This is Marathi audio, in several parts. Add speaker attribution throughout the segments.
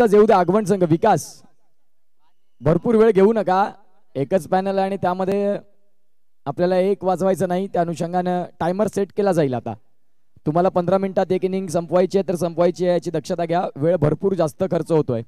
Speaker 1: येऊ आगवण संघ विकास भरपूर वेळ घेऊ नका एकच पॅनल आणि त्यामध्ये आपल्याला एक वाजवायचं नाही त्या अनुषंगानं टायमर सेट केला जाईल आता तुम्हाला पंधरा मिनिटात एक इनिंग संपवायची आहे तर संपवायची आहे याची दक्षता घ्या वेळ भरपूर जास्त खर्च होतोय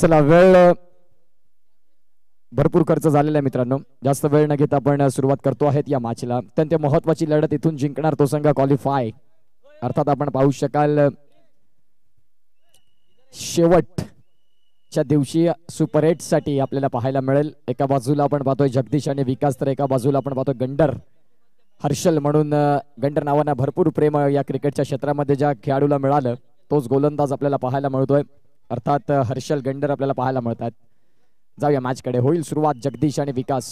Speaker 1: चला वेळ भरपूर खर्च झालेला आहे मित्रांनो जास्त वेळ न घेता आपण सुरुवात करतो आहेत या मॅचला अत्यंत महत्वाची लढत इथून जिंकणार तो संघ क्वालिफाय अर्थात आपण पाहू शकाल शेवटच्या दिवशी सुपर एट साठी आपल्याला पाहायला मिळेल एका बाजूला आपण पाहतोय जगदीश आणि विकास तर एका बाजूला आपण पाहतोय गंडर हर्षल म्हणून गंडर नावांना भरपूर प्रेम या क्रिकेटच्या क्षेत्रामध्ये ज्या खेळाडूला मिळालं तोच गोलंदाज आपल्याला पाहायला मिळतोय अर्थात हर्षल गंडर आपल्याला पाहायला मिळतात जाऊया मॅचकडे होईल सुरुवात जगदीश आणि विकास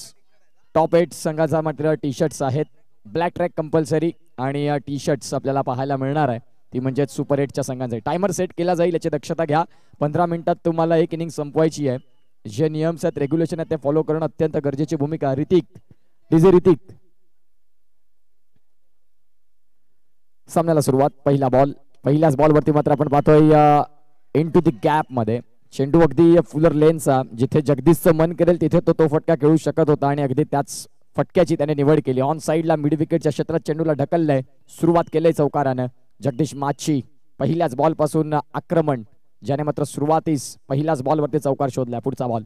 Speaker 1: टॉप एट संघाचा मात्र टी शर्ट्स आहेत ब्लॅक ट्रॅक कंपल्सरी आणि टी शर्ट्स आपल्याला पाहायला मिळणार आहे ती म्हणजे सुपर एटच्या संघांसाठी टायमर सेट केला जाईल याची दक्षता घ्या पंधरा मिनिटात तुम्हाला एक इनिंग संपवायची आहे जे नियम्स आहेत रेग्युलेशन आहेत ते फॉलो करणं अत्यंत गरजेची भूमिका रितिक डीजे रितिक सामन्याला सुरुवात पहिला बॉल पहिल्याच बॉलवरती मात्र आपण पाहतोय इन टू द मध्ये चेंडू अगदी फुलर लेनचा जिथे जगदीशचं मन करेल तिथे तो तो फटका खेळू शकत होता आणि अगदी त्याच फटक्याची त्याने निवड केली ऑन साईडला मिड विकेटच्या क्षेत्रात चेंडूला ढकललंय सुरुवात केली चौकारानं जगदीश माची पहिल्याच पासून आक्रमण ज्याने मात्र सुरुवातीस पहिल्याच बॉलवरती चौकार शोधलाय पुढचा बॉल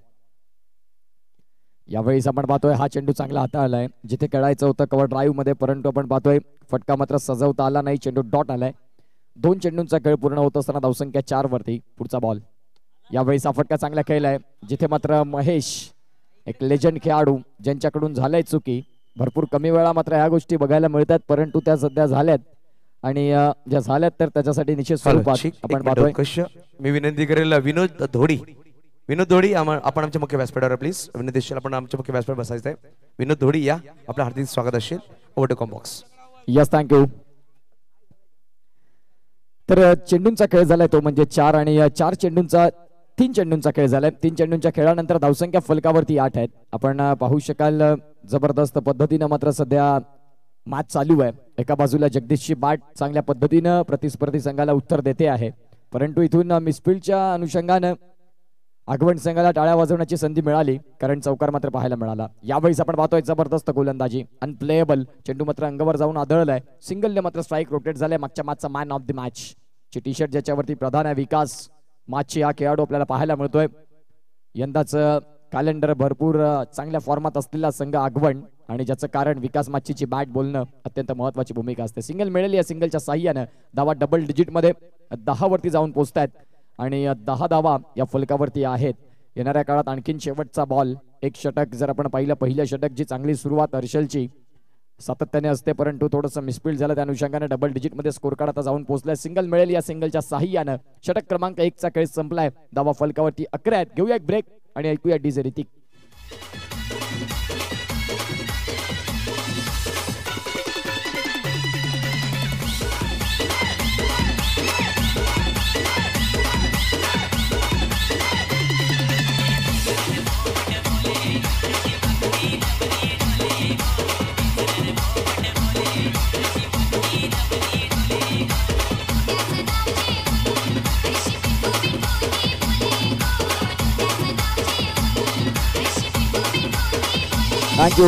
Speaker 1: यावेळीच आपण पाहतोय हा चेंडू चांगला हाताळलाय जिथे खेळायचं होतं कवर ड्राईव्ह मध्ये परंतु आपण पाहतोय फटका मात्र सजवता आला नाही चेंडू डॉट आलाय दोन चेंडूंचा खेळ पूर्ण होत असताना धावसंख्या चार वरती पुढचा बॉल यावेळी फटका चांगला खेळ आहे जिथे मात्र महेश एक लेजंड खेळाडू ज्यांच्याकडून झालंय चुकी भरपूर कमी वेळा मात्र ह्या गोष्टी बघायला मिळतात परंतु त्या सध्या झाल्यात आणि ज्या झाल्यात तर त्याच्यासाठी निश्चित स्वरूपात आपण
Speaker 2: मी विनंती करेल विनोद धोडी विनोद धोडी आपण आमच्या मुख्य व्यासपीठावर प्लीज विनोद आपण आमच्या मुख्य व्यासपीठ बसायचं आहे विनोद धोडी या आपलं हार्दिक स्वागत असेल over to box
Speaker 1: yes thank you तर चेंडूंचा खेळ झालाय तो म्हणजे चार आणि चार चेंडूंचा तीन चेंडूंचा खेळ झालाय तीन चेंडूंच्या खेळानंतर धावसंख्या फलकावरती आठ आहेत आपण पाहू शकाल जबरदस्त पद्धतीनं मात्र सध्या मॅच चालू आहे एका बाजूला जगदीशची बाट चांगल्या पद्धतीनं प्रतिस्पर्धी संघाला उत्तर देते आहे परंतु इथून मिसफिल्डच्या अनुषंगानं आगवण संघाला टाळ्या वाजवण्याची संधी मिळाली कारण चौकार मात्र पाहायला मिळाला यावेळीच आपण पाहतोय जबरदस्त गोलंदाजी अनप्लेएबल चेंडू मात्र अंगावर जाऊन आदळलाय सिंगलने मात्र स्ट्राईक रोटेट झाले मागच्या मागचा मॅन ऑफ द मॅच ची टी शर्ट ज्याच्यावरती प्रधान आहे विकास माची हा खेळाडू आपल्याला पाहायला मिळतोय यंदाच कॅलेंडर भरपूर चांगल्या फॉर्मात असलेला संघ आगवण आणि ज्याचं कारण विकास माचीची बॅट बोलणं अत्यंत महत्वाची भूमिका असते सिंगल मिळेल या सिंगलच्या साह्यानं धावा डबल डिजिटमध्ये वरती जाऊन पोहोचतायत आणि दहा धावा या फलकावरती आहेत येणाऱ्या काळात आणखीन शेवटचा बॉल एक षटक जर आपण पाहिलं पहिल्या जी चांगली सुरुवात हर्षलची सातत्याने असते परंतु थोडंसं मिस्पिल झालं त्या अनुषंगाने डबल डिजिटमध्ये स्कोर कार्ड आता जाऊन पोहोचलाय सिंगल मिळेल या सिंगलच्या साह्यानं षटक क्रमांक एकचा खेळ संपलाय दावा फलकावरती अकरा आहेत घेऊया एक ब्रेक आणि ऐकूया डीजे रितिक थँक्यू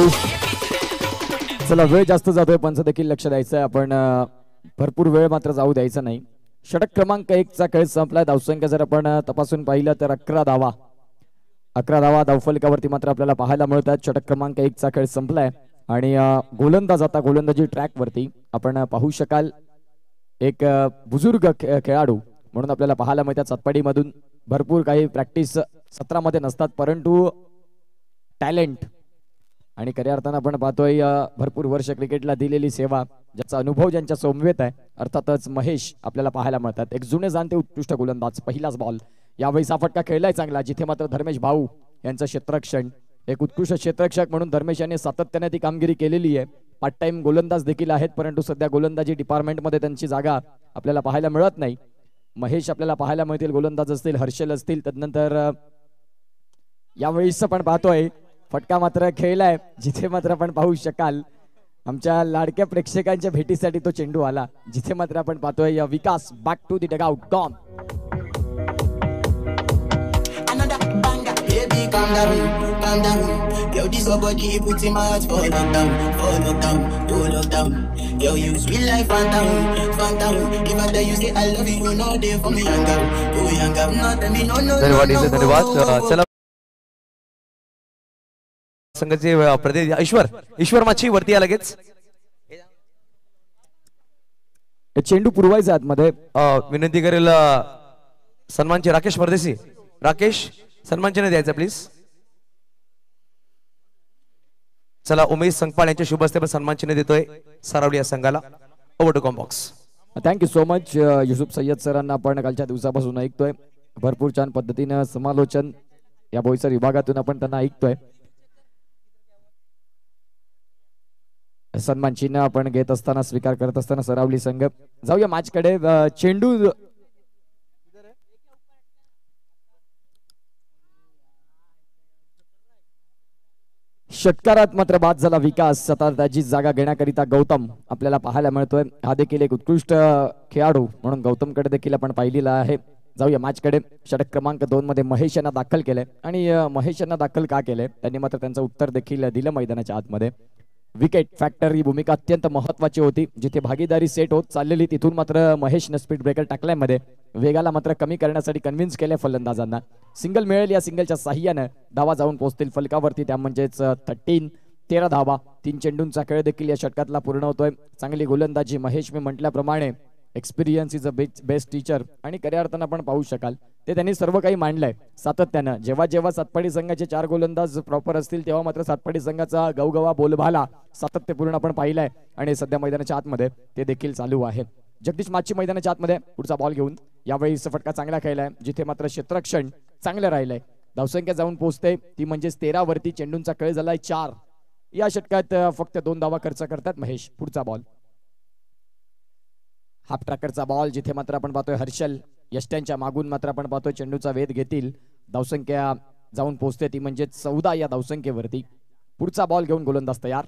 Speaker 1: चला वेळ जास्त जातोय पंच देखील लक्ष द्यायचं आहे आपण भरपूर वेळ मात्र जाऊ द्यायचा नाही षटक क्रमांक एकचा खेळ संपलाय धावसंख्या जर आपण तपासून पाहिलं तर अकरा धावा अकरा धावा धावफलिकावरती मात्र आपल्याला पाहायला मिळतात षटक क्रमांक एकचा खेळ संपलाय आणि गोलंदाज आता गोलंदाजी ट्रॅकवरती आपण पाहू शकाल एक बुजुर्ग खेळाडू म्हणून आपल्याला पाहायला मिळतात सातपाडीमधून भरपूर काही प्रॅक्टिस सत्रामध्ये नसतात परंतु टॅलेंट आणि खऱ्या अर्थानं आपण पाहतोय भरपूर वर्ष क्रिकेटला दिलेली सेवा ज्याचा अनुभव ज्यांच्या सोमवेत आहे अर्थातच महेश आपल्याला पाहायला मिळतात एक जुने जाणते उत्कृष्ट गोलंदाज पहिलाच बॉल यावेळी साफटका खेळलाय चांगला जिथे मात्र धर्मेश भाऊ यांचं क्षेत्रक्षण एक उत्कृष्ट क्षेत्रक्षक म्हणून धर्मेश यांनी सातत्याने ती कामगिरी केलेली आहे पार्ट टाइम गोलंदाज देखील आहेत परंतु सध्या गोलंदाजी डिपार्टमेंटमध्ये त्यांची जागा आपल्याला पाहायला मिळत नाही महेश आपल्याला पाहायला मिळतील गोलंदाज असतील हर्षल असतील त्यानंतर यावेळीच पण पाहतोय फटका मात्र खेळलाय जिथे मात्र आपण पाहू शकाल आमच्या लाडक्या प्रेक्षकांच्या भेटीसाठी तो चेंडू आला जिथे मात्र आपण पाहतोय विकास बॅक टू दी
Speaker 3: कॉम्यवाद
Speaker 2: संघाचे प्रतिनिधी ईश्वर ईश्वर माची वरती या लगेच चेंडू पुरवायचा आतमध्ये विनंती करेल सन्मानचे राकेश परदेशी राकेश सन्मानचे नाही द्यायचं प्लीज चला उमेश संगपाळ यांच्या शुभ हस्ते पण सन्मानचिन्ह देतोय सरावली या संघाला over to com box thank you so
Speaker 1: much Yusuf Sayyed सरांना आपण कालच्या दिवसापासून ऐकतोय भरपूर छान पद्धतीनं समालोचन या बोईसर विभागातून आपण त्यांना ऐकतोय सन्मान चिन्ह आपण घेत असताना स्वीकार करत असताना सरावली संघ जाऊया कडे चेंडू षटकारात मात्र बाद झाला विकास त्याची जागा घेण्याकरिता गौतम आपल्याला पाहायला मिळतोय हा देखील एक उत्कृष्ट खेळाडू म्हणून गौतमकडे देखील आपण पाहिलेला आहे जाऊया माझकडे षटक क्रमांक दोन मध्ये महेश यांना दाखल केलंय आणि महेश यांना दाखल का केलंय त्यांनी मात्र त्यांचं उत्तर देखील दिलं मैदानाच्या आतमध्ये विकेट फॅक्टर ही भूमिका अत्यंत महत्वाची होती जिथे भागीदारी सेट होत चाललेली तिथून मात्र महेशनं स्पीड ब्रेकर टाकल्यामध्ये वेगाला मात्र कमी करण्यासाठी कन्व्हिन्स केले फलंदाजांना सिंगल मिळेल या सिंगलच्या साहाय्याने धावा जाऊन पोहोचतील फलकावरती त्या म्हणजेच थर्टीन तेरा धावा तीन चेंडूंचा खेळ देखील या षटकातला पूर्ण होतोय चांगली गोलंदाजी महेश मी म्हटल्याप्रमाणे experience is a best best teacher आणि खऱ्या अर्थानं आपण पाहू शकाल ते त्यांनी सर्व काही मांडलंय सातत्यानं जेव्हा जेव्हा सातपाडी संघाचे चार गोलंदाज प्रॉपर असतील तेव्हा मात्र सातपाडी संघाचा गवगवा बोलभाला सातत्यपूर्ण आपण पाहिलाय आणि सध्या मैदानाच्या आतमध्ये ते देखील चालू आहे जगदीश माची मैदानाच्या आतमध्ये पुढचा बॉल घेऊन यावेळी फटका चांगला खेळलाय जिथे मात्र क्षेत्रक्षण चांगलं राहिलंय धावसंख्या जाऊन पोहोचते ती म्हणजेच तेरा वरती चेंडूंचा कळ झालाय चार या षटकात फक्त दोन धावा खर्च करतात महेश पुढचा बॉल हाफ ट्रॅकरचा बॉल जिथे मात्र आपण पाहतोय हर्षल यष्ट्यांच्या मागून मात्र आपण पाहतोय चेंडूचा वेध घेतील धावसंख्या जाऊन पोहोचते ती म्हणजे चौदा या धावसंख्येवरती पुढचा बॉल घेऊन गोलंदाज तयार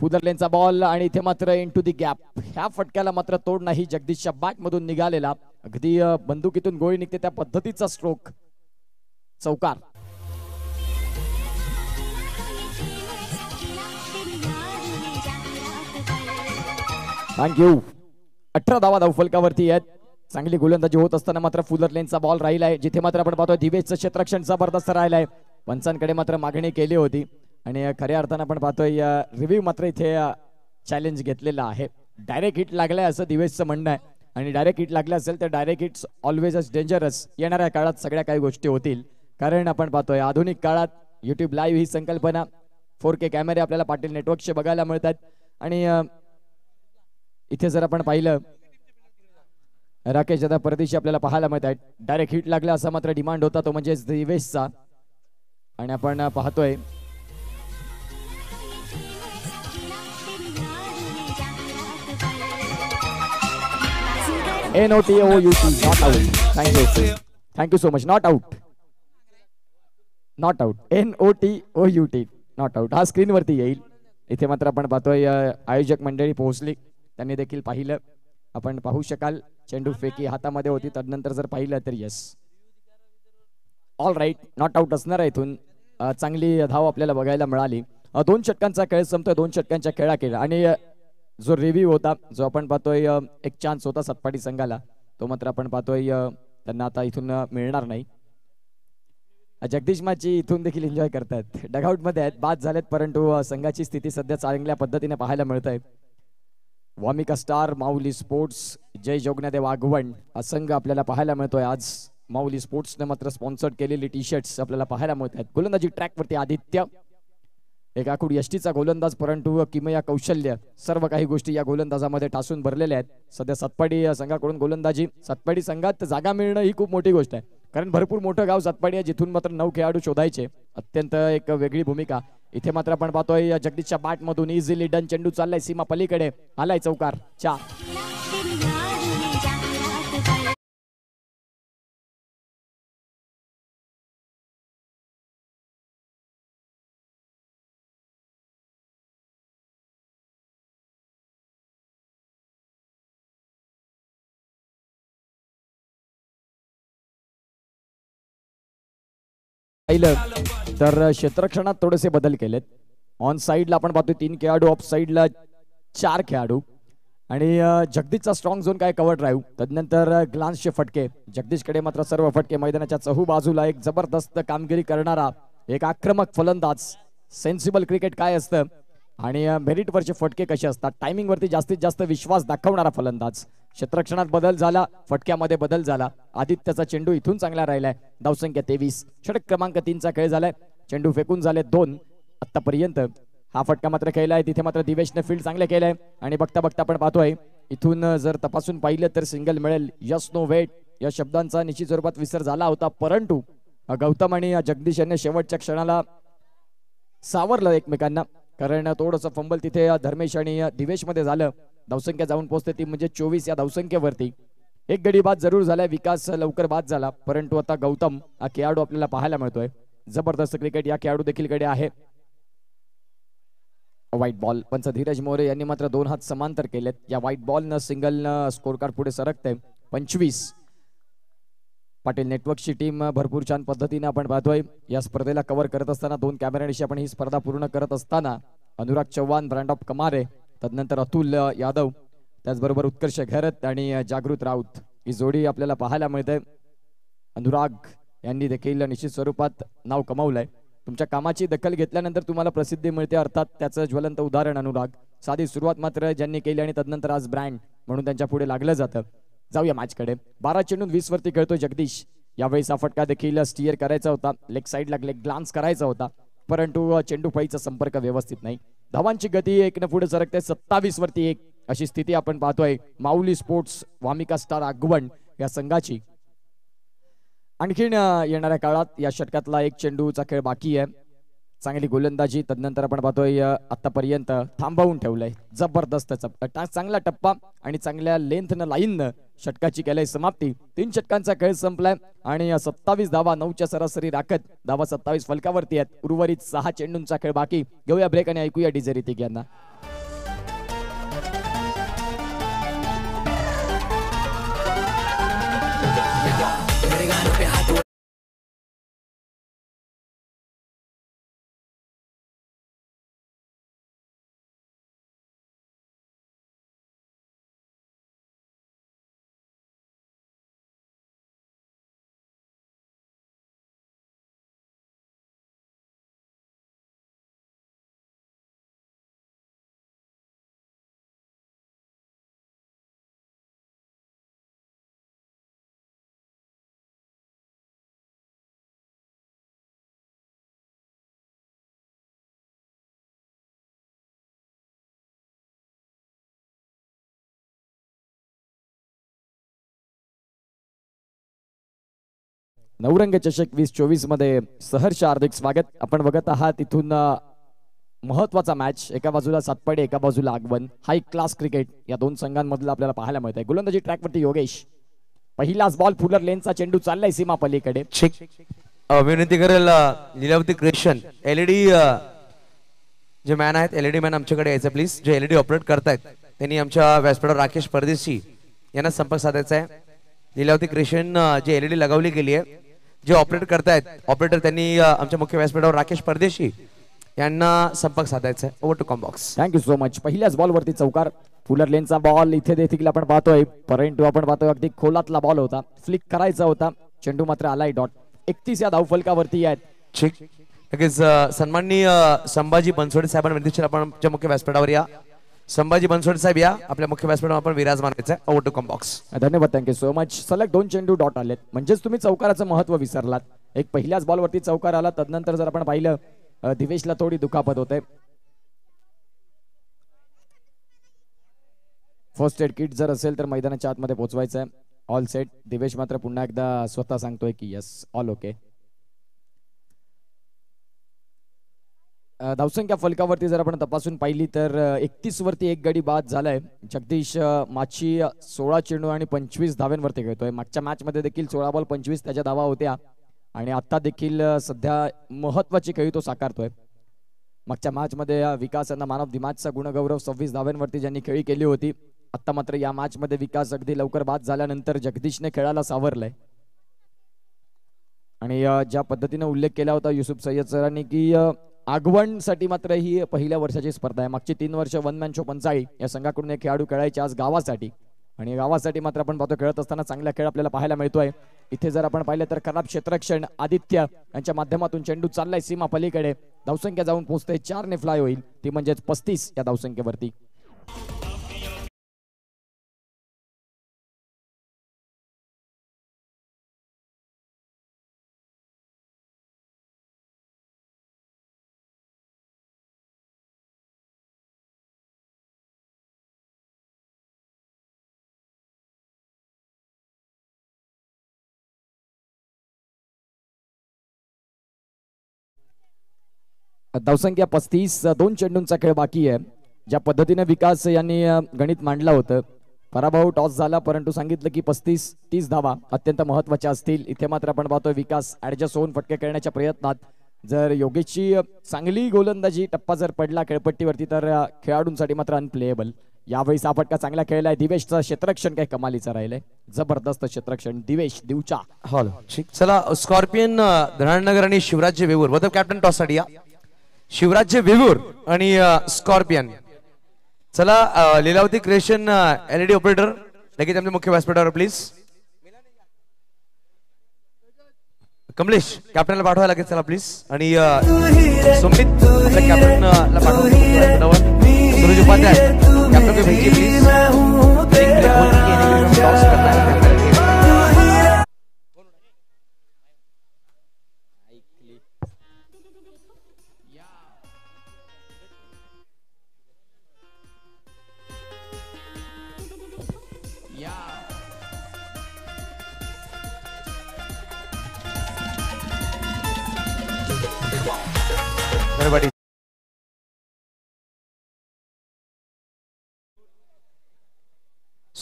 Speaker 1: फुदरलेनचा बॉल आणि इथे मात्र इन टू दी गॅप ह्या फटक्याला मात्र तोड नाही जगदीशच्या मधून निघालेला अगदी बंदुकीतून गोळी निघते त्या पद्धतीचा स्ट्रोक चौकार थँक्यू अठरा धावा धावफलकावरती आहेत चांगली गोलंदाजी होत असताना मात्र फुलर लेनचा बॉल राहिला आहे जिथे मात्र आपण पाहतोय दिवेशचं क्षेत्रक्षण जबरदस्त राहिला आहे पंचांकडे मात्र मागणी केली होती आणि खऱ्या अर्थानं आपण पाहतोय रिव्ह्यू मात्र इथे चॅलेंज घेतलेला आहे डायरेक्ट हिट लागलाय असं दिवेशचं म्हणणं आहे आणि डायरेक्ट हिट लागलं असेल तर direct hits always as dangerous येणाऱ्या काळात सगळ्या काही गोष्टी होतील कारण आपण पाहतोय आधुनिक काळात युट्यूब लाईव्ह ही संकल्पना फोर के कॅमेरे आपल्याला पाटील नेटवर्कचे बघायला मिळतात आणि इथे जर आपण पाहिलं राकेश दादा परदेशी आपल्याला पाहायला मिळत आहे डायरेक्ट हिट लागला असा मात्र डिमांड होता तो म्हणजे दिवेशचा आणि आपण पाहतोय N O T O U T not out thank you thank you so much not out not out N O T O U T not out हा स्क्रीनवरती येईल इथे मात्र आपण पाहतोय आयोजक मंडळी पोहोचली त्यांनी देखील पाहिलं आपण पाहू शकाल चेंडू फेकी हातामध्ये होती तदनंतर जर पाहिलं तर yes all right not out असणार आहे इथून चांगली धाव आपल्याला बघायला मिळाली दोन षटकांचा खेळ संपतोय दोन षटकांच्या खेळा खेळ आणि जो रिव्ह्यू होता जो आपण पाहतोय एक चान्स होता सतपाटी संघाला तो मात्र आपण पाहतोय त्यांना आता इथून मिळणार नाही जगदीश माची इथून देखील एन्जॉय करतायत मध्ये आहेत बाद झालेत परंतु संघाची स्थिती सध्या चांगल्या पद्धतीने पाहायला मिळत आहे वॉमिका स्टार माऊली स्पोर्ट्स जय जोगनादेव आगवण हा संघ आपल्याला पाहायला मिळतोय आज माऊली स्पोर्ट्सने मात्र स्पॉन्सर्ड केलेली टी शर्ट्स आपल्याला पाहायला मिळत आहेत गोलंदाजी ट्रॅकवरती आदित्य एक आखूड यष्टीचा गोलंदाज परंतु किमया कौशल्य सर्व काही गोष्टी या गोलंदाजामध्ये टासून भरलेल्या आहेत सध्या सातपाडी संघाकडून गोलंदाजी सातपाडी संघात जागा मिळणं ही खूप मोठी गोष्ट आहे कारण भरपूर मोठं गाव जातपाडी आहे जिथून मात्र नऊ खेळाडू शोधायचे अत्यंत एक वेगळी भूमिका इथे मात्र आपण पाहतोय जगदीशच्या मधून इझिली डन चेंडू चाललाय सीमा पलीकडे आलाय चौकार
Speaker 3: चार पाहिलं तर क्षेत्रक्षणात थोडेसे बदल केलेत ऑन साईडला
Speaker 1: आपण पाहतो तीन खेळाडू ऑफ साईडला चार खेळाडू आणि जगदीशचा स्ट्रॉंग झोन काय कवर ड्राईव्ह तदनंतर ग्लान्सचे फटके जगदीशकडे मात्र सर्व फटके मैदानाच्या चहू बाजूला एक जबरदस्त कामगिरी करणारा एक आक्रमक फलंदाज सेन्सिबल क्रिकेट काय असतं आणि मेरिटवरचे फटके कसे असतात वरती जास्तीत जास्त विश्वास दाखवणारा फलंदाज क्षेत्रक्षणात बदल झाला फटक्यामध्ये बदल झाला आदित्यचा चेंडू इथून चांगला राहिलाय धावसंख्या तेवीस षटक क्रमांक तीनचा खेळ झालाय चेंडू फेकून झाले दोन आतापर्यंत हा फटका मात्र खेळला आहे तिथे मात्र दिवेशने फील्ड चांगले केलंय आणि बघता बघता आपण पाहतोय इथून जर तपासून पाहिलं तर सिंगल मिळेल यस नो वेट या शब्दांचा निश्चित स्वरूपात विसर झाला होता परंतु गौतम आणि जगदीश यांनी शेवटच्या क्षणाला सावरलं एकमेकांना कारण थोडंसं फंबल तिथे धर्मेश आणि दिवेश मध्ये झालं धावसंख्या जाऊन पोहोचते ती म्हणजे चोवीस या धावसंख्येवरती एक गडी बाद जरूर झाला विकास लवकर बाद झाला परंतु आता गौतम हा खेळाडू आपल्याला पाहायला मिळतोय जबरदस्त क्रिकेट या खेळाडू देखील कडे आहे व्हाईट बॉल पंच धीरज मोरे यांनी मात्र दोन हात समांतर केलेत या व्हाईट बॉलनं सिंगलनं स्कोर कार्ड पुढे सरकते पंचवीस पाटील नेटवर्कची टीम भरपूर छान पद्धतीने आपण पाहतोय या स्पर्धेला कव्हर करत असताना दोन कॅमेऱ्यांशी आपण ही स्पर्धा पूर्ण करत असताना अनुराग चव्हाण ब्रँड ऑफ कमारे तदनंतर अतुल यादव त्याचबरोबर उत्कर्ष घरत आणि जागृत राऊत ही जोडी आपल्याला पाहायला मिळते अनुराग यांनी देखील निश्चित स्वरूपात नाव कमावलंय तुमच्या कामाची दखल घेतल्यानंतर तुम्हाला प्रसिद्धी मिळते अर्थात त्याचं ज्वलंत उदाहरण अनुराग साधी सुरुवात मात्र ज्यांनी केली आणि तदनंतर आज ब्रँड म्हणून त्यांच्या पुढे लागलं जातं जाऊया मॅचकडे बारा चेंडून वीस वरती खेळतो जगदीश यावेळी फटका देखील स्टिअर करायचा होता लेग साईडला लेग ग्लान्स करायचा होता परंतु चेंडू फाईचा संपर्क व्यवस्थित नाही धावांची गती एक ना पुढे सरकते सत्तावीस वरती एक अशी स्थिती आपण पाहतोय माऊली स्पोर्ट्स वामिका स्टार आगवण या संघाची आणखीन येणाऱ्या काळात या षटकातला एक चेंडूचा खेळ बाकी आहे चांगली गोलंदाजी तदनंतर आपण पाहतोय आतापर्यंत थांबवून ठेवलंय जबरदस्त चांगला टप्पा आणि चांगल्या लेंथनं लाईननं षटकाची केलंय समाप्ती तीन षटकांचा खेळ संपलाय आणि सत्तावीस धावा नऊच्या सरासरी राखत धावा सत्तावीस फलकावरती आहेत उर्वरित सहा चेंडूंचा खेळ बाकी घेऊया ब्रेक आणि ऐकूया डीजे इतिक यांना
Speaker 3: नवरंग चषक वीस चोवीस मध्ये सहर्ष हार्दिक स्वागत आपण बघत आहात इथून महत्वाचा
Speaker 1: मॅच एका बाजूला सातपडे एका बाजूला आगवन हाय क्लास क्रिकेट या दोन संघांमधला आपल्याला पाहायला मिळत आहे गोलंदाजी ट्रॅकवरती योगेश पहिलाच बॉल फुलर लेनचा चेंडू चाललाय सीमा पलीकडे
Speaker 2: विनंती करेल लिलावती क्रिशन एलईडी e जे मॅन आहेत एलईडी मॅन e आमच्याकडे यायचं प्लीज जे एलईडी ऑपरेट e करतायत त्यांनी आमच्या व्यासपीठावर राकेश परदेशी यांना संपर्क साधायचा आहे लिलावती क्रिशन जे एलईडी लगावली गेली आहे जे ऑपरेट करतायत ऑपरेटर त्यांनी आमच्या मुख्य व्यासपीठावर राकेश परदेशी यांना संपर्क साधायचा आहे
Speaker 1: over to com box thank you so much पहिल्याच बॉलवरती चौकार फुलर लेनचा बॉल इथे देखील आपण पाहतोय परंतु आपण पाहतोय अगदी खोलातला बॉल होता फ्लिक करायचा होता चेंडू मात्र आलाय डॉट एकतीस
Speaker 2: या धावफलकावरती आहेत नक्कीच सन्माननीय संभाजी बनसोडे साहेबांना आपण मुख्य व्यासपीठावर या संभाजी बनसोड साहेब या आपल्या मुख्य व्यासपीठावर आपण विराज व्हायचं आहे टू कॉम बॉक्स धन्यवाद थँक्यू सो मच सलग दोन चेंडू डॉट आलेत म्हणजेच तुम्ही चौकाराचं महत्व विसरलात
Speaker 1: एक पहिल्याच बॉलवरती चौकार आला तदनंतर जर आपण पाहिलं दिवेशला थोडी दुखापत होते फर्स्ट एड किट जर असेल तर मैदानाच्या आतमध्ये पोहोचवायचं आहे ऑल सेट दिवेश मात्र पुन्हा एकदा स्वतः सांगतोय की यस ऑल ओके धावसंख्या फलकावरती जर आपण तपासून पाहिली तर एकतीस वरती एक गडी बाद झालाय जगदीश माची सोळा चेंडू आणि पंचवीस धाव्यांवरती खेळतोय मागच्या मॅच मध्ये देखील सोळा बॉल पंचवीस त्याच्या धावा होत्या आणि आता देखील सध्या महत्वाची खेळी तो साकारतोय मागच्या मध्ये विकास यांना मानव दी मॅचचा गुणगौरव सव्वीस धाव्यांवरती ज्यांनी खेळी केली होती आता मात्र या मॅच मध्ये विकास अगदी लवकर बाद झाल्यानंतर जगदीशने खेळाला सावरलंय आणि ज्या पद्धतीने उल्लेख केला होता युसुफ सय्यद सरांनी की आगवणसाठी मात्र ही पहिल्या वर्षाची स्पर्धा आहे मागची तीन वर्ष वन मॅन शो पंचाळी या संघाकडून एक खेळाडू खेळायचे आज गावासाठी आणि गावासाठी मात्र आपण पाहतो खेळत असताना चांगला खेळ आपल्याला पाहायला मिळतोय इथे जर आपण पाहिलं तर खराब क्षेत्रक्षण आदित्य यांच्या माध्यमातून चेंडू चाललाय सीमा पलीकडे धावसंख्या जाऊन पोहोचते चारने फ्लाय होईल ती म्हणजेच
Speaker 3: पस्तीस या धावसंख्येवरती धावसंख्या पस्तीस दोन चेंडूंचा
Speaker 1: खेळ बाकी आहे ज्या पद्धतीने विकास यांनी गणित मांडलं होतं पराभव टॉस झाला परंतु सांगितलं की पस्तीस तीस धावा अत्यंत महत्वाच्या असतील इथे मात्र आपण पाहतोय विकास ऍडजस्ट होऊन फटके खेळण्याच्या प्रयत्नात जर योगेशची चांगली गोलंदाजी टप्पा जर पडला खेळपट्टीवरती तर खेळाडूंसाठी मात्र अनप्लेएबल यावेळी फटका चांगला खेळलाय दिवेशचं क्षेत्रक्षण काय कमालीचं राहिलंय
Speaker 2: जबरदस्त क्षेत्रक्षण दिवेश दिवचा हॉल चला स्कॉर्पियन धरणनगर आणि शिवराज्य वेऊर वद कॅप्टन टॉस साठी या शिवराज्य वेगूर आणि स्कॉर्पियन चला लिलावती क्रिएशन एलईडी ऑपरेटर लगेच आमचे मुख्य व्यासपीठावर प्लीज कमलेश कॅप्टनला पाठवा लागेल चला प्लीज आणि सुमित कॅप्टनला पाठवा उपाध्याय कॅप्टन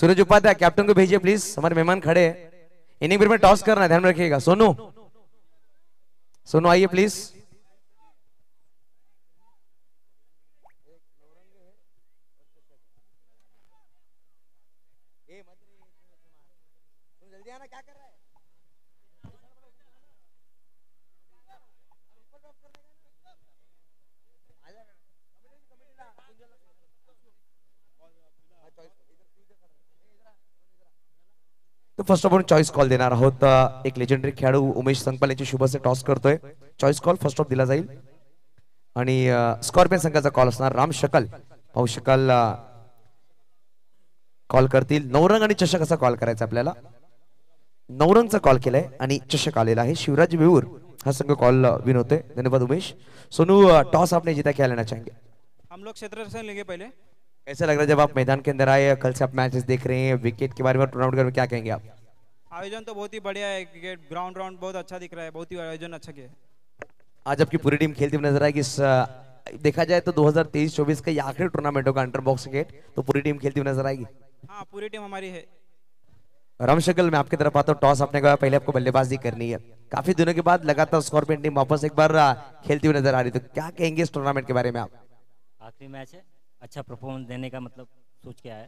Speaker 3: सूरज उपाध्याय कैप्टन
Speaker 2: को भेजिए प्लीज हमारे मेहमान खड़े हैं इनिंग में टॉस करना है ध्यान रखिएगा सोनू सोनू आइए please first of all choice call देणार आहोत एक लेजेंडरी खेळाडू उमेश संगपाल यांची असे टॉस करतोय चॉईस कॉल फर्स्ट ऑफ दिला जाईल आणि स्कॉर्पियन संघाचा कॉल असणार राम शकल पाहू शकल कॉल करतील नवरंग आणि चषक असा कॉल करायचा आपल्याला नवरंगचा कॉल केलाय आणि चषक आलेला आहे शिवराज वेऊर हा संघ कॉल विन होते धन्यवाद उमेश सोनू टॉस आपण जिथे खेळायला लेना चाहेंगे हम लोग क्षेत्र से लेंगे पहले
Speaker 3: कैसा लग रहा है जब आप
Speaker 2: मैदान के अंदर आए कल से आप मैचेस देख रहे हैं विकेट के बारे में टूर्नामेंट के बारे में क्या कहेंगे आप आयोजन तो बहुत ही बढ़िया है क्रिकेट ग्राउंड राउंड बहुत अच्छा दिख रहा है बहुत ही आयोजन अच्छा किया आज आपकी पूरी टीम खेलती हुई नजर आएगी इस देखा जाए तो 2023-24 का आखिरी टूर्नामेंट होगा अंडर बॉक्स क्रिकेट तो पूरी टीम खेलती हुई नजर आएगी हाँ पूरी टीम हमारी है रमशकल मैं आपकी तरफ आता हूँ टॉस आपने कहा पहले आपको बल्लेबाजी करनी है काफी दिनों के बाद लगातार स्कॉर्पियन टीम वापस एक बार खेलती हुई नजर आ रही तो क्या कहेंगे इस टूर्नामेंट के बारे में आप
Speaker 1: आखिरी मैच है अच्छा परफॉर्मेंस देने का मतलब सोच के आया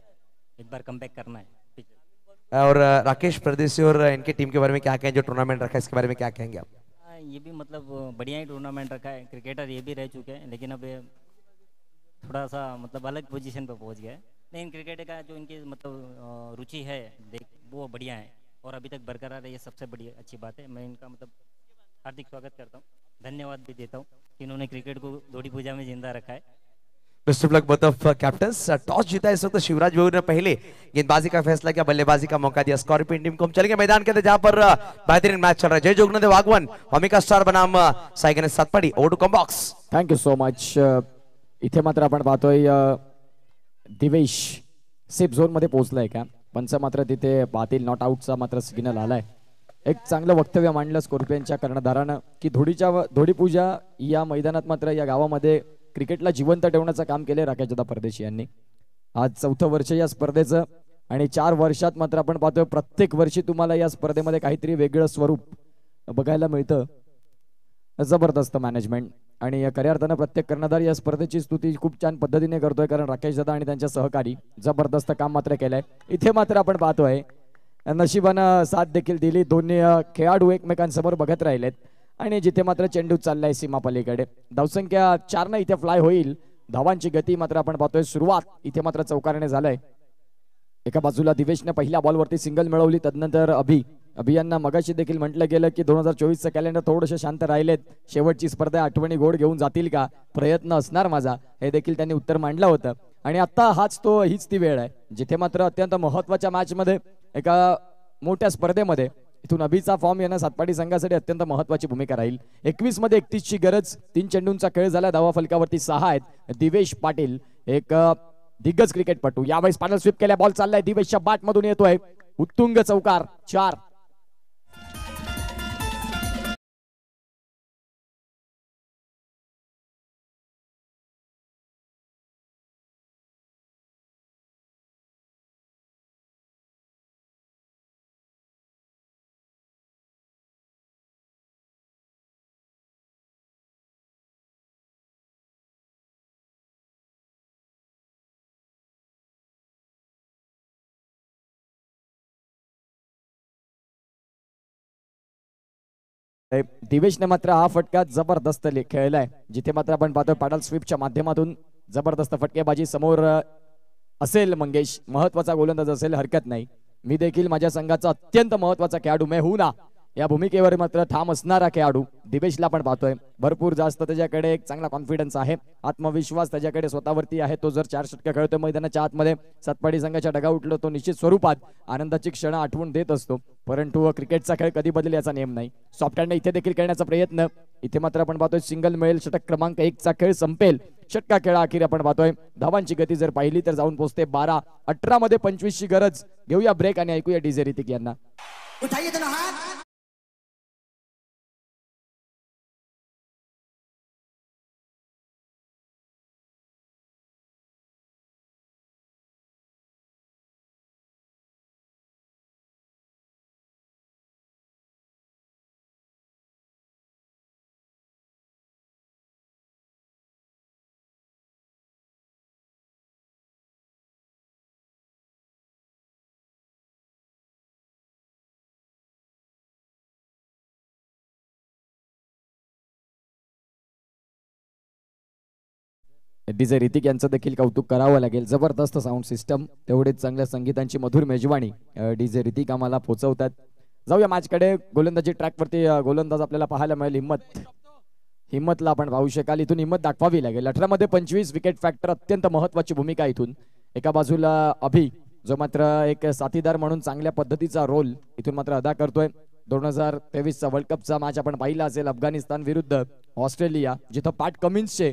Speaker 1: एक बार कम करना है
Speaker 2: और राकेश प्रदेश और इनके टीम के बारे में क्या कहें जो टूर्नामेंट रखा है इसके बारे में क्या कहेंगे आप
Speaker 1: ये भी मतलब बढ़िया ही टूर्नामेंट रखा है क्रिकेटर ये भी रह चुके हैं लेकिन अब थोड़ा सा मतलब अलग पोजीशन पर पहुंच गए लेकिन क्रिकेट का जो इनकी मतलब रुचि है देख वो बढ़िया है और अभी तक बरकरार है ये सबसे बड़ी अच्छी बात है मैं इनका मतलब हार्दिक स्वागत करता हूँ धन्यवाद भी देता हूँ कि इन्होंने क्रिकेट को दौड़ी पूजा में जिंदा रखा है
Speaker 2: best of luck both of toss जीता इस वक्त शिवराज बहु ने पहले गेंदबाजी का फैसला किया बल्लेबाजी का मौका दिया स्कॉर्पियन टीम को हम चलेंगे मैदान के अंदर जहां पर uh, बेहतरीन मैच चल रहा है जय जोगनंद वागवन अमिका स्टार बनाम uh, Sai Ganesh Satpadi over to box
Speaker 1: thank you so much इथे मात्र आपण पाहतोय uh, दिवेश सेफ झोन मध्ये पोहोचलाय का पंच मात्र तिथे बातील नॉट आउट चा मात्र सिग्नल आलाय एक चांगलं वक्तव्य मांडलं स्कॉर्पियनच्या कर्णधारानं की धोडीच्या धोडी पूजा या मैदानात मात्र या गावामध्ये क्रिकेटला जिवंत ठेवण्याचं काम केलंय राकेश दादा परदेशी यांनी आज चौथं वर्ष या स्पर्धेचं आणि चार वर्षात मात्र आपण पाहतोय प्रत्येक वर्षी तुम्हाला या स्पर्धेमध्ये काहीतरी वेगळं स्वरूप बघायला मिळतं जबरदस्त मॅनेजमेंट आणि या खऱ्या अर्थानं प्रत्येक कर्णधार या स्पर्धेची स्तुती खूप छान पद्धतीने करतोय कारण राकेश दादा आणि त्यांच्या सहकारी जबरदस्त काम मात्र केलंय इथे मात्र आपण पाहतोय नशिबानं साथ देखील दिली दोन्ही खेळाडू एकमेकांसमोर बघत राहिलेत आणि जिथे मात्र चेंडू चाललाय सीमापलीकडे धावसंख्या चार न इथे फ्लाय होईल धावांची गती मात्र आपण पाहतोय सुरुवात इथे मात्र चौकारने झालंय एका बाजूला दिवेशने पहिल्या बॉलवरती सिंगल मिळवली तदनंतर अभि अभियांना मगाशी देखील म्हटलं गेलं की दोन हजार चोवीसचं कॅलेंडर थोडंसं शांत राहिलेत शेवटची स्पर्धा आठवणी गोड घेऊन जातील का प्रयत्न असणार माझा हे देखील त्यांनी उत्तर मांडलं होतं आणि आता हाच तो हीच ती वेळ आहे जिथे मात्र अत्यंत महत्वाच्या मॅचमध्ये एका मोठ्या स्पर्धेमध्ये इथून अभिचा फॉर्म येणं सातपाटी संघासाठी अत्यंत महत्वाची भूमिका राहील एकवीस मध्ये ची गरज तीन चेंडूंचा खेळ झाला धावा फलकावरती सहा आहेत दिवेश पाटील एक दिग्गज क्रिकेटपटू यावेळेस पॅनल स्वीप केल्या बॉल चाललाय दिवेशच्या मधून येतोय
Speaker 3: उत्तुंग चौकार चार दिवेशने मात्र हा फटका जबरदस्त खेळलाय जिथे मात्र आपण पाहतो पाडल स्वीपच्या माध्यमातून
Speaker 1: जबरदस्त फटकेबाजी समोर असेल मंगेश महत्वाचा गोलंदाज असेल हरकत नाही मी देखील माझ्या संघाचा अत्यंत महत्वाचा खेळाडू होऊ ना या भूमिकेवर मात्र ठाम असणारा खेळाडू दिवेशला पण पाहतोय भरपूर जास्त त्याच्याकडे एक चांगला कॉन्फिडन्स आहे आत्मविश्वास त्याच्याकडे स्वतःवरती आहे तो जर चार षटका खेळतोय मैदानाच्या आतमध्ये सातपाडी संघाच्या डगा उठलो तो निश्चित स्वरूपात आनंदाची क्षण आठवून देत असतो परंतु क्रिकेटचा खेळ कधी बदल याचा नेम नाही सॉफ्टहँडने इथे देखील खेळण्याचा प्रयत्न इथे मात्र आपण पाहतोय सिंगल मिळेल षटक क्रमांक एकचा खेळ संपेल षटका खेळा अखेर आपण पाहतोय धावांची गती जर पाहिली तर जाऊन पोहोचते बारा अठरा मध्ये ची गरज घेऊया ब्रेक आणि
Speaker 3: ऐकूया डीजे रितिक यांना डीजे रितिक
Speaker 1: यांचं देखील कौतुक करावं लागेल जबरदस्त साऊंड सिस्टम तेवढेच चांगल्या संगीतांची मधुर मेजवाणी डीजे रितिक आम्हाला पोचवतात जाऊया माझ्याकडे गोलंदाजी ट्रॅकवरती गोलंदाज आपल्याला पाहायला मिळेल हिंमत हिंमतला आपण पाहू शकाल इथून हिंमत दाखवावी लागेल अठरामध्ये पंचवीस विकेट फॅक्टर अत्यंत महत्वाची भूमिका इथून एका बाजूला अभि जो मात्र एक साथीदार म्हणून चांगल्या पद्धतीचा रोल इथून मात्र अदा करतोय दोन हजार तेवीसचा वर्ल्ड कपचा मॅच आपण पाहिला असेल अफगाणिस्तान विरुद्ध ऑस्ट्रेलिया जिथं पाट कमिन्सचे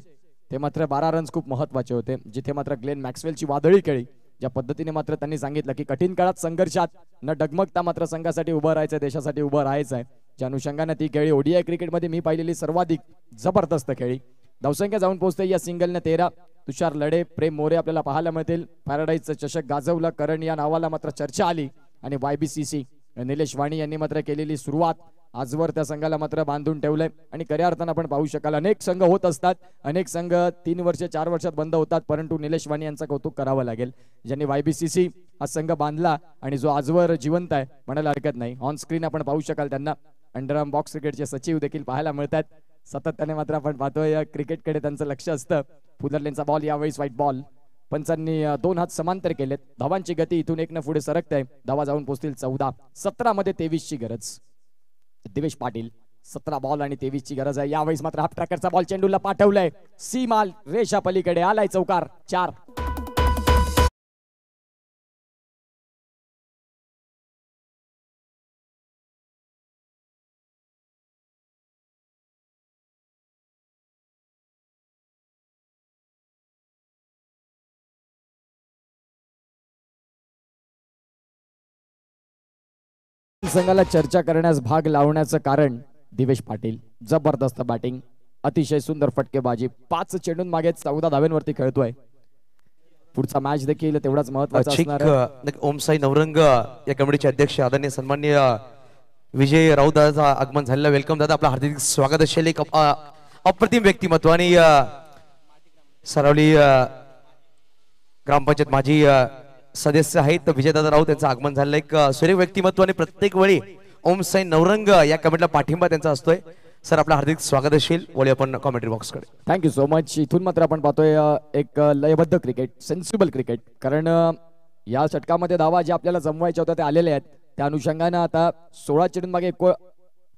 Speaker 1: ते मात्र बारा रन्स खूप महत्वाचे होते जिथे मात्र ग्लेन मॅक्सवेलची वादळी खेळी ज्या पद्धतीने मात्र त्यांनी सांगितलं की कठीण काळात संघर्षात न डगमगता मात्र संघासाठी उभं राहायचं देशासाठी उभं राहायचं आहे ज्या अनुषंगाने ती खेळी ओडीआय क्रिकेटमध्ये मी पाहिलेली सर्वाधिक जबरदस्त खेळी धावसंख्या जाऊन पोहोचते या सिंगलने तेरा तुषार लढे प्रेम मोरे आपल्याला पाहायला मिळतील पॅराडाईज चषक गाजवलं करण या नावाला मात्र चर्चा आली आणि वायबीसीसी निलेश वाणी यांनी मात्र केलेली सुरुवात आजवर त्या संघाला मात्र बांधून ठेवलंय आणि खऱ्या अर्थानं आपण पाहू शकाल अनेक संघ होत असतात अनेक संघ तीन वर्ष चार वर्षात बंद होतात परंतु निलेश वाणी यांचं कौतुक करावं लागेल ज्यांनी वायबीसीसी हा संघ बांधला आणि जो आजवर जिवंत आहे म्हणायला हरकत नाही ऑन स्क्रीन आपण पाहू शकाल त्यांना अंडरआर्म बॉक्स क्रिकेटचे सचिव देखील पाहायला मिळतात सातत्याने मात्र आपण पाहतोय क्रिकेटकडे त्यांचं लक्ष असतं फुदरलेनचा बॉल यावेळी व्हाईट बॉल पंचांनी दोन हात समांतर केलेत धावांची गती इथून एक न पुढे सरकते धावा जाऊन पोहोचतील चौदा सतरा मध्ये ची गरज दिवेश पाटील सतरा बॉल आणि तेवीस ची गरज आहे यावेळेस मात्र हाफ ट्रॅकरचा बॉल चेंडूला पाठवलाय सीमाल रेषा पलीकडे आलाय चौकार
Speaker 3: चार संघाला चर्चा करण्यास भाग लावण्याचं कारण दिवेश पाटील
Speaker 1: जबरदस्त बॅटिंग अतिशय सुंदर फटकेबाजी पाच चेंडून मागे चौदा धाव्यांवरती खेळतोय पुढचा मॅच देखील तेवढाच महत्वाचा
Speaker 2: ओमसाई नवरंग या कमिटीचे अध्यक्ष आदरणीय सन्मान्य विजय राऊत दादाचा आगमन झालेला वेलकम दादा आपला हार्दिक स्वागत असेल एक अप्रतिम व्यक्तिमत्व आणि सरावली ग्रामपंचायत माजी सदस्य आहेत विजयदादा राऊत यांचं आगमन झालं एक सूर्य व्यक्तिमत्व आणि प्रत्येक वेळी ओम साई नवरंग या कमेंटला पाठिंबा त्यांचा असतोय सर आपला हार्दिक स्वागत असेल वळी आपण कॉमेंट्री बॉक्सकडे
Speaker 1: थँक्यू सो मच इथून मात्र आपण पाहतोय एक लयबद्ध क्रिकेट सेन्सिबल क्रिकेट कारण या षटकामध्ये दावा ज्या आपल्याला जमवायच्या होत्या ते आलेल्या आहेत त्या अनुषंगानं आता सोळा चेडून मागे एको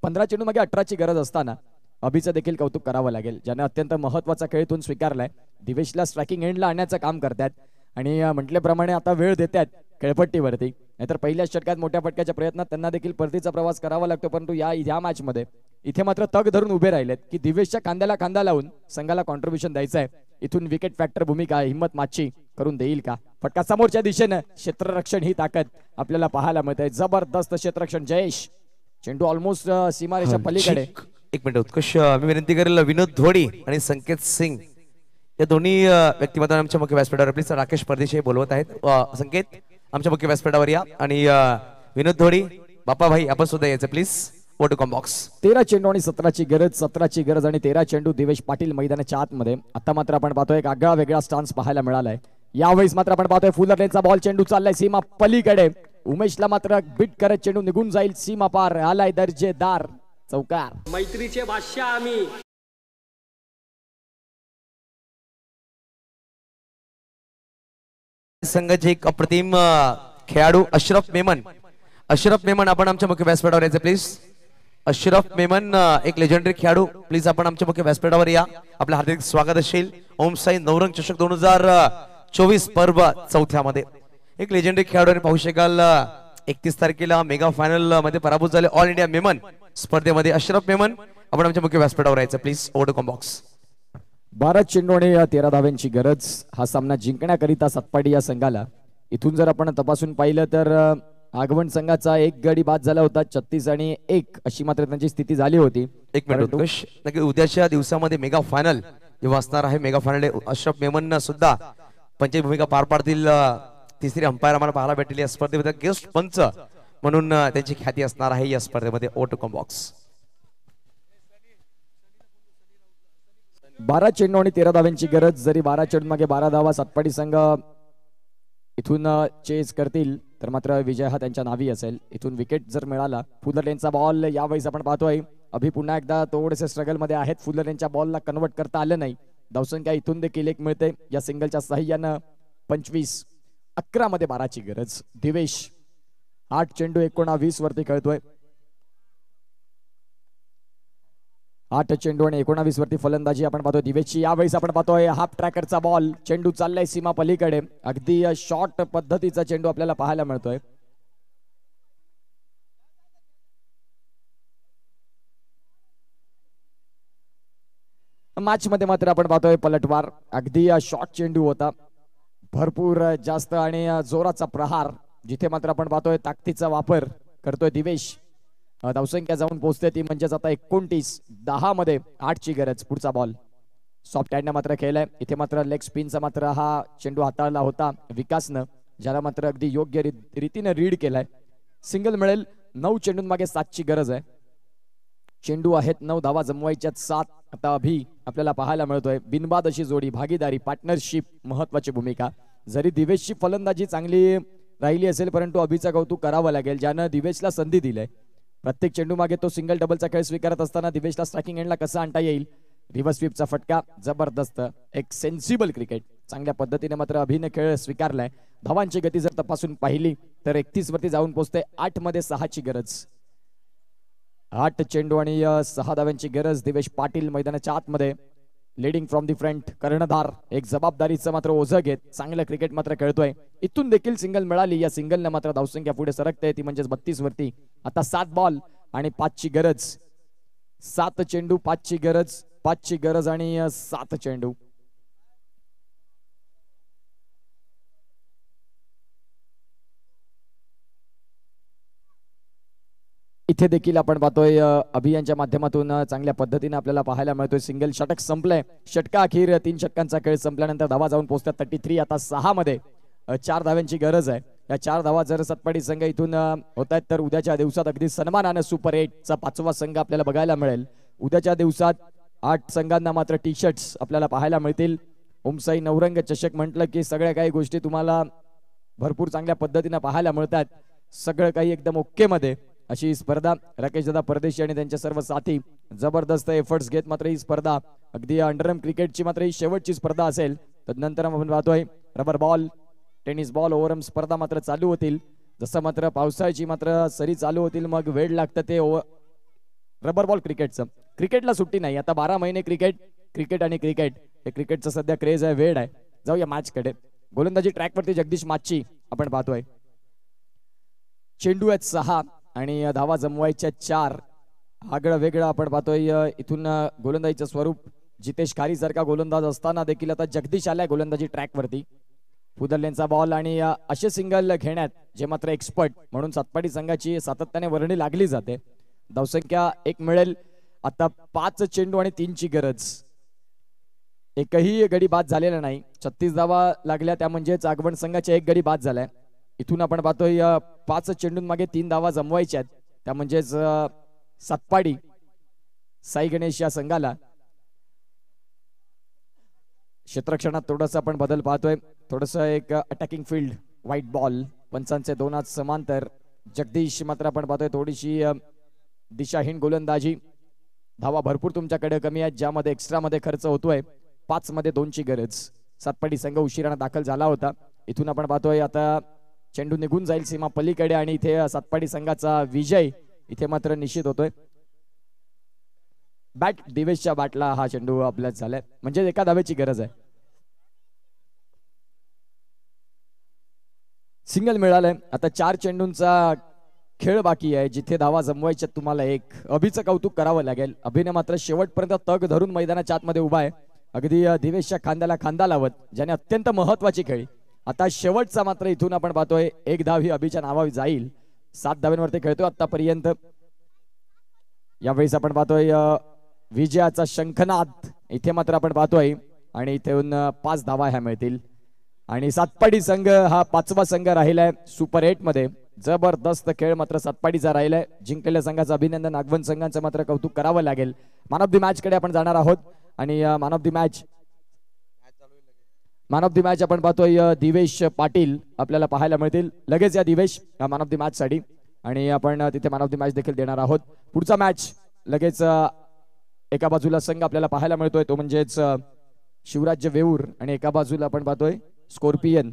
Speaker 1: पंधरा चेडून मागे अठराची गरज असताना अभिचं देखील कौतुक करावं लागेल ज्याने अत्यंत महत्वाचा खेळ इथून स्वीकारलाय दिवेशला स्ट्रायकिंग एंडला आणण्याचं काम करतायत आणि म्हटल्याप्रमाणे आता वेळ देत आहेत खेळपट्टीवरती नाहीतर पहिल्याच षटकात मोठ्या फटक्याच्या प्रयत्नात त्यांना देखील परतीचा प्रवास करावा लागतो परंतु या या मॅचमध्ये इथे मात्र तग धरून उभे राहिलेत की दिवेशच्या कांद्याला कांदा लावून संघाला कॉन्ट्रीब्युशन द्यायचं आहे इथून विकेट फॅक्टर भूमिका हिंमत माची करून देईल का फटका समोरच्या दिशेनं क्षेत्ररक्षण ही ताकद आपल्याला पाहायला मिळते जबरदस्त क्षेत्ररक्षण जयेश चेंडू ऑलमोस्ट सीमारेषा पलीकडे
Speaker 2: एक मिनिट उत्कर्ष मी विनंती करेल विनोद धोडी आणि संकेत सिंग या दोन्ही व्यक्तिमत्वाने आमच्या मुख्य व्यासपीठावर प्लीज राकेश परदेशी बोलवत आहेत संकेत आमच्या मुख्य व्यासपीठावर या आणि विनोद धोडी भाई आपण सुद्धा यायचं प्लीज बॉक्स तेरा चेंडू आणि सतराची
Speaker 1: गरज सतराची गरज आणि तेरा चेंडू दिवेश पाटील मैदानाच्या आतमध्ये आता मात्र आपण पाहतोय एक आगळा वेगळा स्टान्स पाहायला मिळालाय यावेळेस मात्र आपण पाहतोय फुलरनेचा बॉल चेंडू चाललाय सीमा पलीकडे उमेशला मात्र
Speaker 3: बिट करत चेंडू निघून जाईल सीमा पार आलाय दर्जेदार चौकार मैत्रीचे भाष्य आम्ही संघाचे एक अप्रतिम खेळाडू अशरफ मेमन
Speaker 2: अशरफ मेमन आपण आमच्या मुख्य व्यासपीठावर यायचं प्लीज अशरफ मेमन एक लेजेंडरी खेळाडू प्लीज आपण आमच्या मुख्य व्यासपीठावर या आपलं हार्दिक स्वागत असेल ओम साई नवरंग चषक दोन हजार चोवीस पर्व चौथ्यामध्ये एक लेजेंडरी खेळाडू पाहू शकाल एकतीस तारखेला मेगा फायनल मध्ये पराभूत झाले ऑल इंडिया मेमन स्पर्धेमध्ये अशरफ मेमन आपण आमच्या मुख्य व्यासपीठावर यायचं please over com box
Speaker 1: Bharat चेंडूने या तेरा धाव्यांची गरज हा सामना जिंकण्याकरिता सतपाडी या संघाला इथून जर आपण तपासून पाहिलं तर आगमन संघाचा एक गडी बाद झाला होता छत्तीस आणि एक अशी मात्र त्यांची स्थिती झाली होती एक
Speaker 2: मिनिट उद्याच्या दिवसामध्ये मेगा फायनल जेव्हा असणार आहे मेगा फायनल अशरफ मेमन सुद्धा पंचायत भूमिका पार पाडतील तिसरी अंपायर आम्हाला पाहायला भेटली या स्पर्धेमध्ये गेस्ट पंच म्हणून त्यांची ख्याती असणार आहे या स्पर्धेमध्ये ओटो कॉम्बॉक्स
Speaker 1: बारा चेंडू आणि तेरा धाव्यांची गरज जरी बारा चेंडू मागे बारा धावा सातपाडी संघ इथून चेज करतील तर मात्र विजय हा त्यांच्या नावी असेल इथून विकेट जर मिळाला फुलर यांचा बॉल यावेळेस आपण पाहतोय अभि पुन्हा एकदा थोडेसे स्ट्रगल मध्ये आहेत फुलर यांच्या बॉलला कन्वर्ट करता आलं नाही धावसंख्या इथून देखील एक मिळते या सिंगलच्या सहाय्यानं पंचवीस अकरा मध्ये बाराची गरज दिवेश आठ चेंडू एकोणावीस वरती खेळतोय आठ चेंडू आणि एकोणावीस वरती फलंदाजी आपण पाहतोय दिवेची यावेळेस आपण पाहतोय हाफ ट्रॅकरचा बॉल चेंडू चाललाय सीमा पलीकडे अगदी शॉर्ट पद्धतीचा चेंडू आपल्याला पाहायला मिळतोय मॅच मध्ये मात्र आपण पाहतोय पलटवार अगदी शॉर्ट चेंडू होता भरपूर जास्त आणि जोराचा प्रहार जिथे मात्र आपण पाहतोय ताकदीचा वापर करतोय दिवेश धावसंख्या जाऊन पोहोचते ती म्हणजेच आता एकोणतीस दहा मध्ये आठची गरज पुढचा बॉल सॉफ्ट मात्र खेळलाय इथे मात्र लेग स्पिनचा मात्र हा चेंडू हाताळला होता विकासनं ज्याला मात्र अगदी योग्य रीतीनं रीड केलाय सिंगल मिळेल नऊ चेंडूं मागे सातची गरज आहे चेंडू आहेत नऊ धावा जमवायच्या सात आता अभी आपल्याला पाहायला मिळतोय बिनबाद अशी जोडी भागीदारी पार्टनरशिप महत्वाची भूमिका जरी दिवेशची फलंदाजी चांगली राहिली असेल परंतु अभिचं कौतुक करावं लागेल ज्यानं दिवेशला संधी दिली प्रत्येक चेंडू मागे तो सिंगल डबलचा खेळ स्वीकारत असताना दिवेशला स्ट्रायकिंग एंडला कसा आणता येईल रिव्हर्स स्वीपचा फटका जबरदस्त एक सेन्सिबल क्रिकेट चांगल्या पद्धतीने मात्र अभिनय खेळ स्वीकारलाय धावांची गती जर तपासून पाहिली तर एकतीस वरती जाऊन पोहोचते आठ मध्ये सहाची गरज आठ चेंडू आणि सहा धाव्यांची गरज दिवेश पाटील मैदानाच्या आतमध्ये लिडिंग फ्रॉम दी फ्रंट कर्णधार एक जबाबदारीचं मात्र ओझं घेत चांगलं क्रिकेट मात्र खेळतोय इथून देखील सिंगल मिळाली या सिंगलनं मात्र धावसंख्या पुढे सरकते ती म्हणजे बत्तीस वरती आता सात बॉल आणि पाचची गरज सात चेंडू पाचची गरज पाचची गरज आणि सात चेंडू इथे देखील आपण पाहतोय अभियानच्या माध्यमातून चांगल्या पद्धतीने आपल्याला पाहायला मिळतोय सिंगल षटक संपलंय षटका अखेर तीन षटकांचा खेळ संपल्यानंतर धावा जाऊन पोहोचतात थर्टी थ्री आता सहा मध्ये चार धाव्यांची गरज आहे या चार धावा जर सतपाटी संघ इथून होत आहेत तर उद्याच्या दिवसात अगदी सन्मानानं सुपर चा पाचवा संघ आपल्याला बघायला मिळेल उद्याच्या दिवसात आठ संघांना मात्र टी शर्ट्स आपल्याला पाहायला मिळतील ओमसाई नवरंग चषक म्हटलं की सगळ्या काही गोष्टी तुम्हाला भरपूर चांगल्या पद्धतीनं पाहायला मिळतात सगळं काही एकदम ओके मध्ये अशी स्पर्धा दादा परदेशी आणि त्यांच्या सर्व साथी जबरदस्त एफर्ट्स घेत मात्र ही स्पर्धा अगदी अंडरम क्रिकेटची मात्र ही शेवटची स्पर्धा असेल तदनंतर आपण पाहतोय rubber ball tennis ball overarm स्पर्धा मात्र चालू होतील जसं मात्र पावसाळ्याची मात्र सरी चालू होतील मग वेळ लागतं ते रबर बॉल क्रिकेटचं क्रिकेटला सुट्टी नाही आता बारा महिने क्रिकेट क्रिकेट आणि क्रिकेट हे क्रिकेटचं सध्या क्रेज आहे वेळ आहे जाऊया मॅचकडे गोलंदाजी ट्रॅकवरती जगदीश ची आपण पाहतोय चेंडू आहेत सहा आणि धावा जमवायच्या चार आगळं वेगळं आपण पाहतोय इथून गोलंदाजीचं स्वरूप जितेश खारी सारखा गोलंदाज असताना देखील आता जगदीश आलाय गोलंदाजी ट्रॅकवरती फुदरलेनचा बॉल आणि असे सिंगल घेण्यात जे मात्र एक्सपर्ट म्हणून सातपाटी संघाची सातत्याने वर्णी लागली जाते धावसंख्या एक मिळेल आता पाच चेंडू आणि तीनची गरज एकही गडी बाद झालेला नाही छत्तीस धावा लागल्या त्या म्हणजेच आगमन संघाच्या एक गडी बाद झालाय इथून आपण पाहतोय पाच चेंडूं मागे तीन धावा जमवायच्या आहेत त्या म्हणजेच सातपाडी साई गणेश या संघाला क्षेत्रक्षणात थोडासा आपण बदल पाहतोय थोडस एक अटॅकिंग फील्ड व्हाईट बॉल पंचांचे दोन आज समांतर जगदीश मात्र आपण पाहतोय थोडीशी दिशाहीन गोलंदाजी धावा भरपूर तुमच्याकडे कमी आहेत ज्यामध्ये एक्स्ट्रामध्ये खर्च होतोय पाच मध्ये दोनची गरज सातपाडी संघ उशिराना दाखल झाला होता इथून आपण पाहतोय आता चेंडू निघून जाईल सीमा पलीकडे आणि इथे सातपाडी संघाचा विजय इथे मात्र निश्चित होतोय बॅट दिवेशच्या बॅटला हा चेंडू आपल्याच झालाय म्हणजे एका धावेची गरज आहे सिंगल मिळालंय आता चार चेंडूंचा खेळ बाकी आहे जिथे धावा जमवायच्या तुम्हाला एक अभिचं कौतुक करावं लागेल अभिने मात्र शेवटपर्यंत तग धरून मैदानाच्या आतमध्ये उभा आहे अगदी दिवेशच्या खांद्याला खांदा लावत ज्याने अत्यंत महत्वाची खेळी आता शेवटचा मात्र इथून आपण पाहतोय एक धाव ही अभिच्या नावा जाईल सात धाव्यांवरती खेळतोय आतापर्यंत यावेळेस आपण पाहतोय विजयाचा शंखनाथ इथे मात्र आपण पाहतोय आणि इथेहून पाच धावा ह्या मिळतील आणि सातपाडी संघ हा पाचवा संघ राहिलाय सुपर एट मध्ये जबरदस्त खेळ मात्र सातपाडीचा राहिलाय जिंकलेल्या संघाचं अभिनंदन आगवण संघांचं मात्र कौतुक करावं लागेल ऑफ मॅच कडे आपण जाणार आहोत आणि man of the match man of the match आपण पाहतोय दिवेश पाटील आपल्याला पाहायला मिळतील लगेच या Divesh man of the match साठी आणि आपण तिथे मॅन ऑफ दी मॅच देखील देणार आहोत पुढचा मॅच लगेच एका बाजूला संघ आपल्याला पाहायला मिळतोय तो म्हणजेच शिवराज्य वेऊर आणि एका बाजूला आपण पाहतोय स्कॉर्पियन